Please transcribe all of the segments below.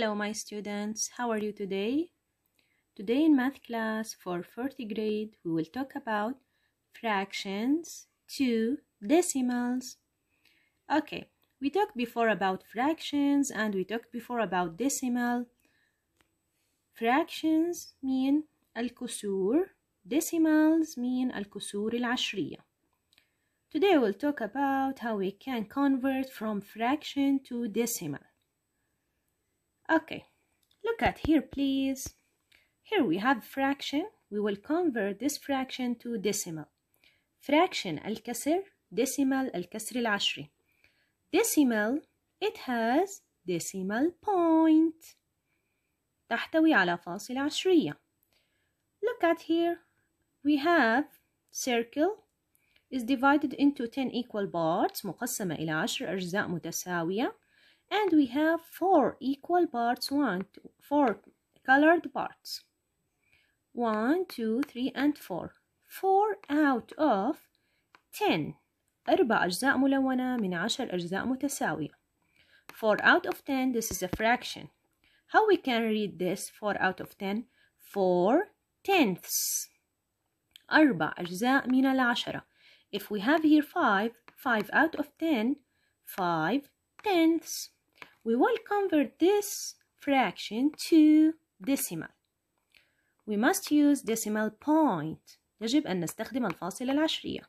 Hello my students, how are you today? Today in math class for 4th grade we will talk about fractions to decimals. Okay, we talked before about fractions and we talked before about decimal. Fractions mean al-kusur, decimals mean al-kusur al العشرية. Today we'll talk about how we can convert from fraction to decimal. Okay, look at here please. Here we have fraction. We will convert this fraction to decimal. Fraction al الكسر decimal al al ashri. Decimal it has decimal point. تحتوي على فاصل عشرية. Look at here. We have circle is divided into 10 equal parts مقسمة إلى 10 أجزاء متساوية and we have four equal parts one two four colored parts one two three and four four out of ten أربع أجزاء ملونة من عشر أجزاء متساوية 4 out of 10 this is a fraction how we can read this 4 out of 10 4 tenths أربع أجزاء من العشرة if we have here 5 5 out of 10 5 tenths we will convert this fraction to decimal we must use decimal point يجب أن نستخدم الفاصلة العشرية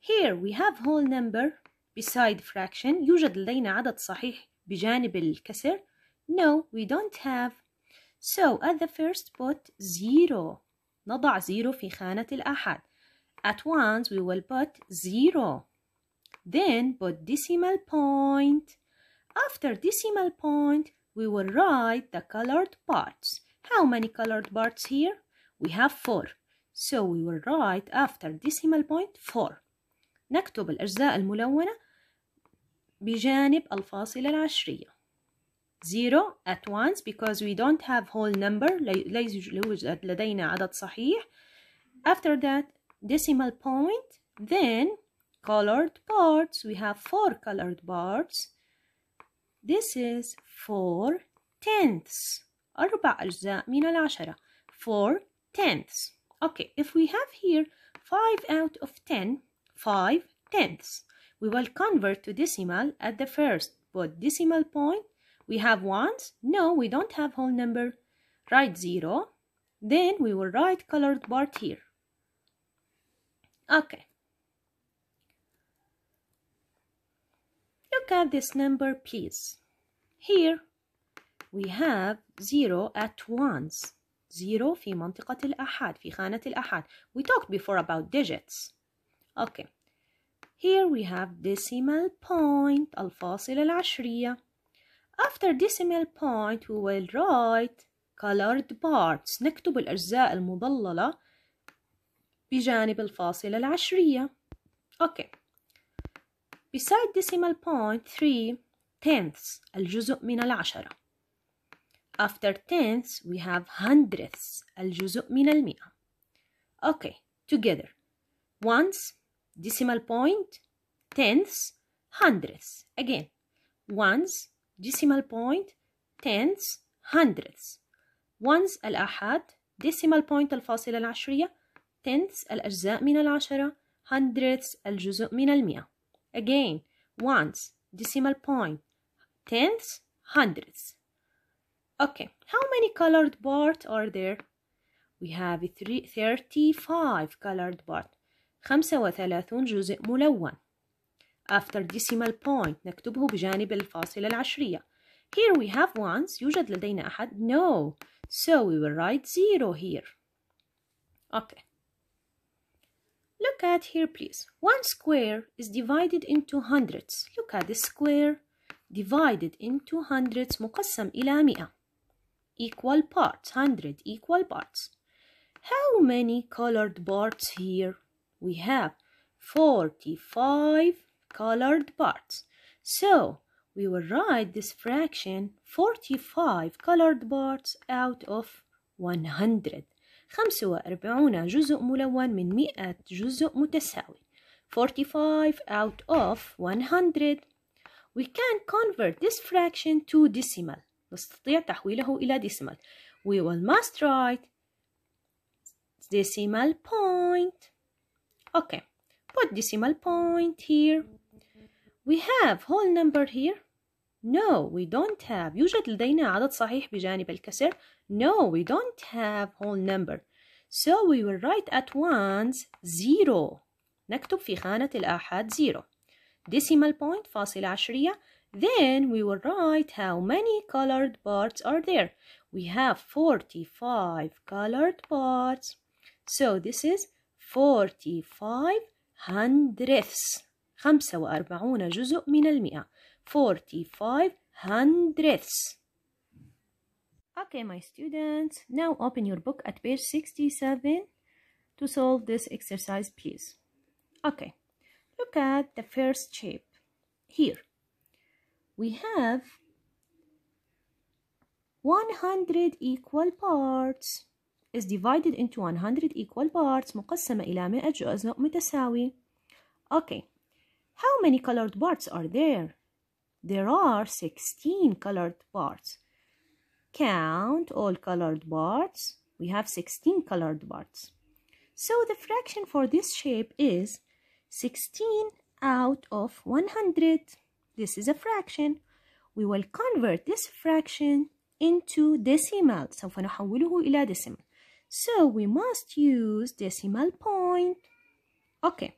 here we have whole number beside fraction يوجد لدينا عدد صحيح بجانب الكسر no we don't have so at the first put zero نضع zero في خانة الأحد at once we will put zero then put decimal point after decimal point, we will write the colored parts. How many colored parts here? We have four. So we will write after decimal point four. نكتب الأجزاء الملونة بجانب الفاصلة العشرية. Zero at once because we don't have whole number ليس لدينا عدد صحيح. After that decimal point then colored parts we have four colored parts this is 4 tenths أربع أجزاء من العشرة 4 tenths Okay, if we have here 5 out of ten, five tenths we will convert to decimal at the first but decimal point we have ones no we don't have whole number write 0 then we will write colored part here okay Look at this number, please. Here we have 0 at once. 0 في منطقة الأحد في خانة الأحد. We talked before about digits. Okay. Here we have decimal point, الفاصلة العشرية. After decimal point, we will write colored parts. نكتب الأجزاء المضللة بجانب الفاصلة العشرية. Okay beside decimal point 3 tenths الجزء من العشرة after tenths we have hundredths الجزء من المئة okay together ones decimal point tenths hundredths again ones decimal point tenths hundredths ones الآحاد decimal point الفاصلة العشرية tenths الأجزاء من العشرة hundredths الجزء من المئة Again, once, decimal point, tenths, hundredths. Okay, how many colored parts are there? We have three, 35 colored parts. 35 جزء ملون. After decimal point نكتبه بجانب الفاصلة العشرية. Here we have ones. يوجد لدينا أحد? No. So we will write zero here. Okay. Look at here, please. One square is divided into hundreds. Look at this square divided into hundreds مقسم إلى مئة. Equal parts, 100 equal parts. How many colored parts here? We have 45 colored parts. So, we will write this fraction 45 colored parts out of 100. 45 جزء ملون من 100 جزء متساوي 45 out of 100 We can convert this fraction to decimal نستطيع تحويله إلى decimal We will must write decimal point Okay, put decimal point here We have whole number here No, we don't have. يوجد لدينا عدد صحيح بجانب الكسر. No, we don't have whole number. So we will write at once zero. نكتب في خانة الآحاد zero. Decimal point فاصلة عشرية. Then we will write how many colored parts are there. We have 45 colored parts. So this is 45 hundredths. 45 جزء من المئة. 45 hundredths. Okay, my students, now open your book at page 67 to solve this exercise, please. Okay, look at the first shape. Here, we have 100 equal parts is divided into 100 equal parts مقسمة إلى 100 جزء متساوي. Okay, how many colored parts are there? There are 16 colored parts. Count all colored parts. We have 16 colored parts. So the fraction for this shape is 16 out of 100. This is a fraction. We will convert this fraction into decimal. سوف نحوله إلى decimal. So we must use decimal point. Okay,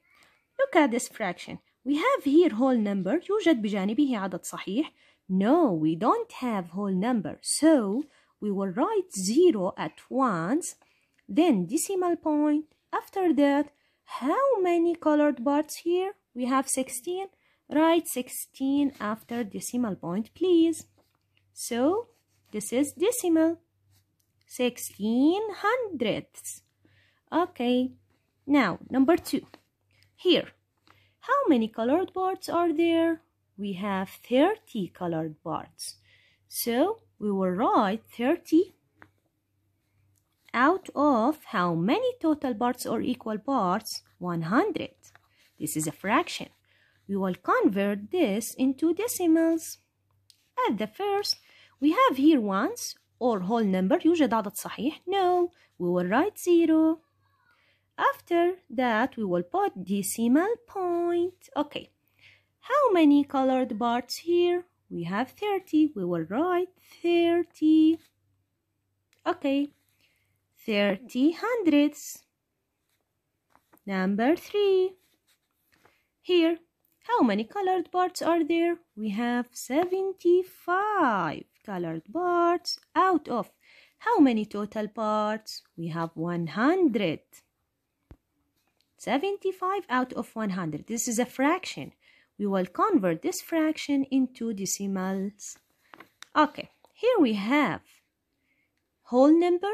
look at this fraction. We have here whole number يوجد بجانبه عدد صحيح. No, we don't have whole number. So we will write 0 at once, then decimal point. After that, how many colored parts here? We have 16. Write 16 after decimal point, please. So this is decimal. 16 hundredths. Okay, now number two. Here, how many colored parts are there? We have 30 colored parts. So we will write 30 out of how many total parts or equal parts? 100. This is a fraction. We will convert this into decimals. At the first, we have here ones or whole number يوجد عدد صحيح. No, we will write 0. After that, we will put decimal point. Okay, how many colored parts here? We have 30. We will write 30. Okay, 30 hundredths. Number 3. Here, how many colored parts are there? We have 75 colored parts out of how many total parts? We have 100. 75 out of 100. This is a fraction. We will convert this fraction into decimals. Okay, here we have whole number.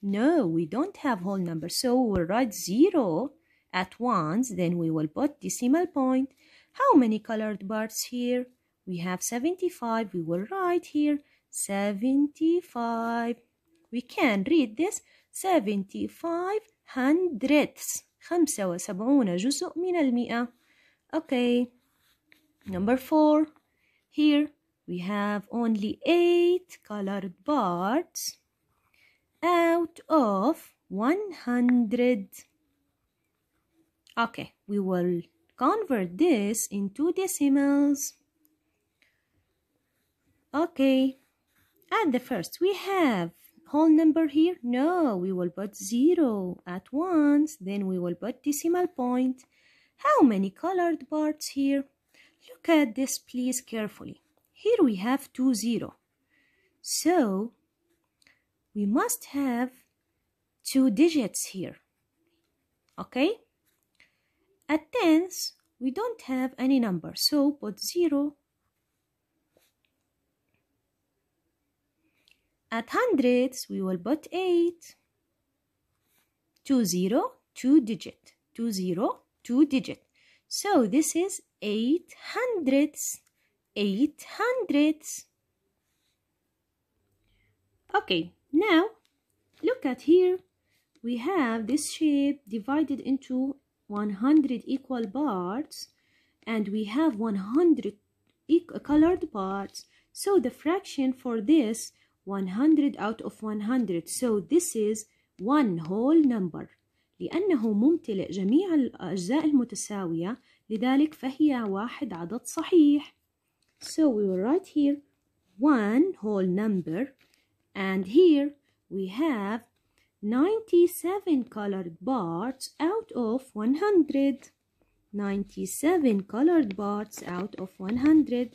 No, we don't have whole number. So we'll write 0 at once. Then we will put decimal point. How many colored bars here? We have 75. We will write here 75. We can read this 75 hundredths. خمسة وسبعون جزء من المئة. Okay. Number four. Here we have only eight colored parts out of 100. Okay, we will convert this into decimals. Okay, at the first we have whole number here? No, we will put 0 at once, then we will put decimal point. How many colored parts here? Look at this please carefully. Here we have two zero. So, we must have two digits here. Okay? At tens, we don't have any number, so put zero At hundreds, we will put 8. 2 0, 2 digit. 2 0, 2 digit. So this is 8 hundreds. 8 hundreds. Okay, now look at here. We have this shape divided into 100 equal parts and we have 100 e colored parts. So the fraction for this 100 out of 100 so this is one whole number لأنه ممتلئ جميع الأجزاء المتساوية لذلك فهي واحد عدد صحيح so we will write here one whole number and here we have 97 colored parts out of 100 97 colored parts out of 100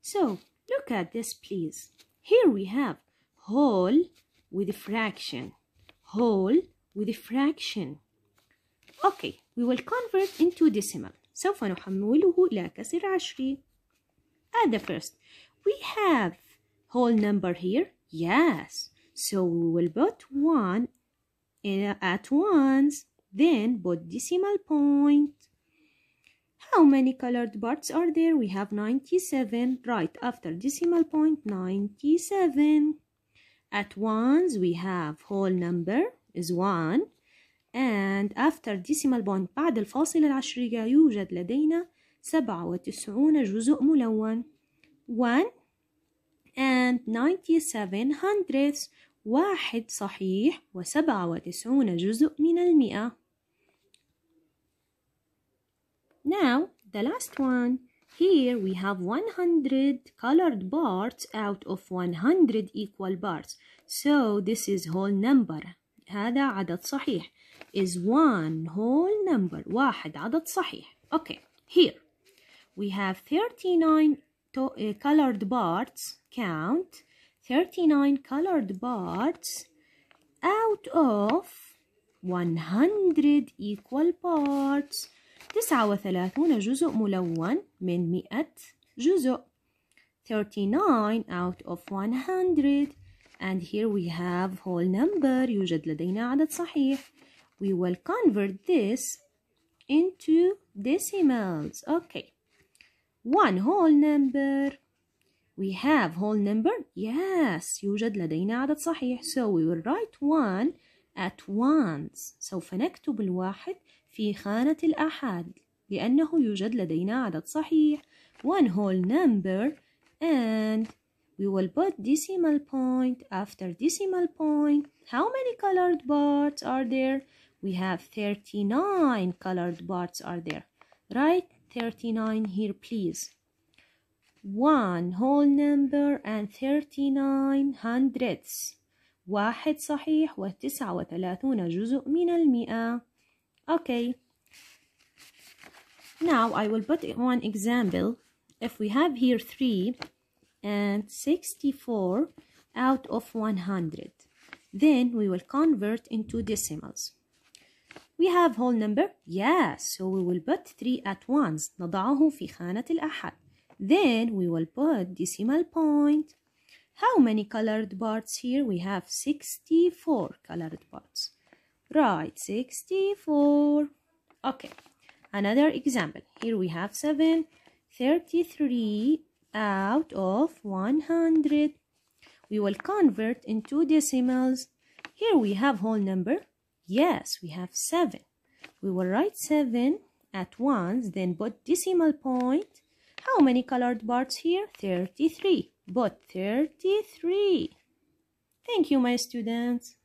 so look at this please here we have whole with a fraction. Whole with a fraction. Okay, we will convert into decimal. سوف نحوله إلى كسر عشري. At the first, we have whole number here. Yes. So we will put 1 at once. Then put decimal point. How many colored parts are there? We have 97. Right after decimal point, 97. At ones, we have whole number is 1. And after decimal point بعد الفاصلة العشرية يوجد لدينا 97 جزء ملون 1 and 97 hundredths واحد صحيح و وتسعون جزء من المئة now, the last one. Here we have 100 colored parts out of 100 equal parts. So this is whole number. هذا عدد صحيح. Is one whole number. واحد عدد صحيح. Okay, here we have 39 uh, colored parts. Count 39 colored parts out of 100 equal parts. تسعة وثلاثون جزء ملون من مئة جزء 39 out of 100 and here we have whole number يوجد لدينا عدد صحيح we will convert this into decimals okay one whole number we have whole number yes يوجد لدينا عدد صحيح so we will write one at once سوف نكتب الواحد في خانة الآحاد لأنه يوجد لدينا عدد صحيح one whole number and we will put decimal point after decimal point how many colored parts are there we have 39 colored parts are there write 39 here please one whole number and 39 hundredths واحد صحيح وتسعة وثلاثون جزء من المئة okay now I will put one example if we have here 3 and 64 out of 100 then we will convert into decimals we have whole number yes so we will put 3 at once نضعه في خانة الأحد then we will put decimal point how many colored parts here we have 64 colored parts Right, 64. Okay, another example. Here we have 7, 33 out of 100. We will convert into decimals. Here we have whole number. Yes, we have 7. We will write 7 at once, then put decimal point. How many colored parts here? 33. But 33. Thank you, my students.